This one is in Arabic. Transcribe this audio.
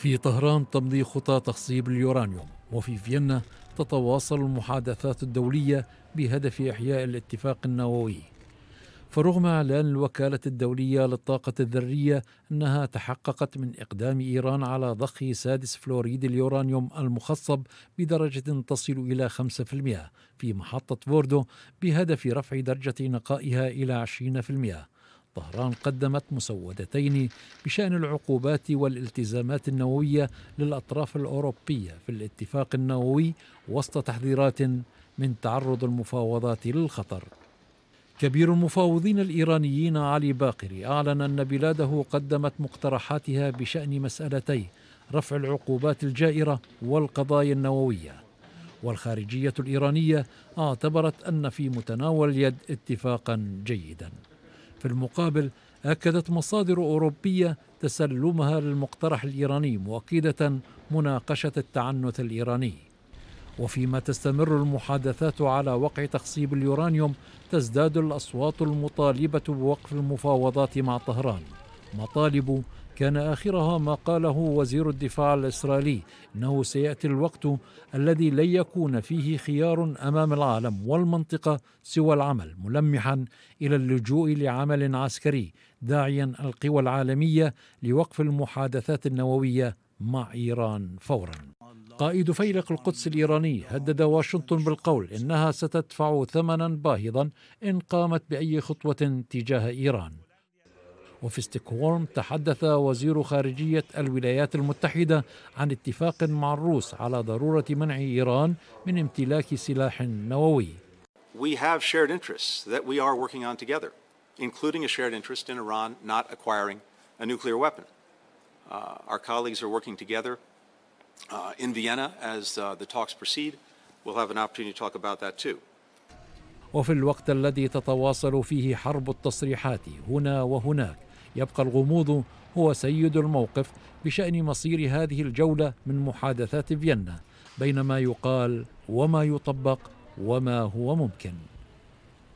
في طهران تمضي خطى تخصيب اليورانيوم وفي فيينا تتواصل المحادثات الدولية بهدف إحياء الاتفاق النووي فرغم إعلان الوكالة الدولية للطاقة الذرية أنها تحققت من إقدام إيران على ضخ سادس فلوريد اليورانيوم المخصب بدرجة تصل إلى 5% في محطة فوردو بهدف رفع درجة نقائها إلى 20% طهران قدمت مسودتين بشان العقوبات والالتزامات النوويه للاطراف الاوروبيه في الاتفاق النووي وسط تحذيرات من تعرض المفاوضات للخطر. كبير المفاوضين الايرانيين علي باقري اعلن ان بلاده قدمت مقترحاتها بشان مسالتي رفع العقوبات الجائره والقضايا النوويه. والخارجيه الايرانيه اعتبرت ان في متناول اليد اتفاقا جيدا. في المقابل أكدت مصادر أوروبية تسلمها للمقترح الإيراني مؤكدة مناقشة التعنت الإيراني وفيما تستمر المحادثات على وقع تخصيب اليورانيوم تزداد الأصوات المطالبة بوقف المفاوضات مع طهران مطالب كان آخرها ما قاله وزير الدفاع الإسرائيلي إنه سيأتي الوقت الذي لن يكون فيه خيار أمام العالم والمنطقة سوى العمل ملمحا إلى اللجوء لعمل عسكري داعيا القوى العالمية لوقف المحادثات النووية مع إيران فورا قائد فيلق القدس الإيراني هدد واشنطن بالقول إنها ستدفع ثمنا باهظا إن قامت بأي خطوة تجاه إيران وفي ستوكهولم تحدث وزير خارجية الولايات المتحدة عن اتفاق مع الروس على ضرورة منع إيران من امتلاك سلاح نووي. We have shared interests that we are working on together, including a shared interest in Iran not acquiring a nuclear weapon. Uh, our colleagues are working together uh, in Vienna as uh, the talks proceed. We'll have an opportunity to talk about that too. وفي الوقت الذي تتواصل فيه حرب التصريحات هنا وهناك يبقى الغموض هو سيد الموقف بشأن مصير هذه الجولة من محادثات فيينا بين ما يقال وما يطبق وما هو ممكن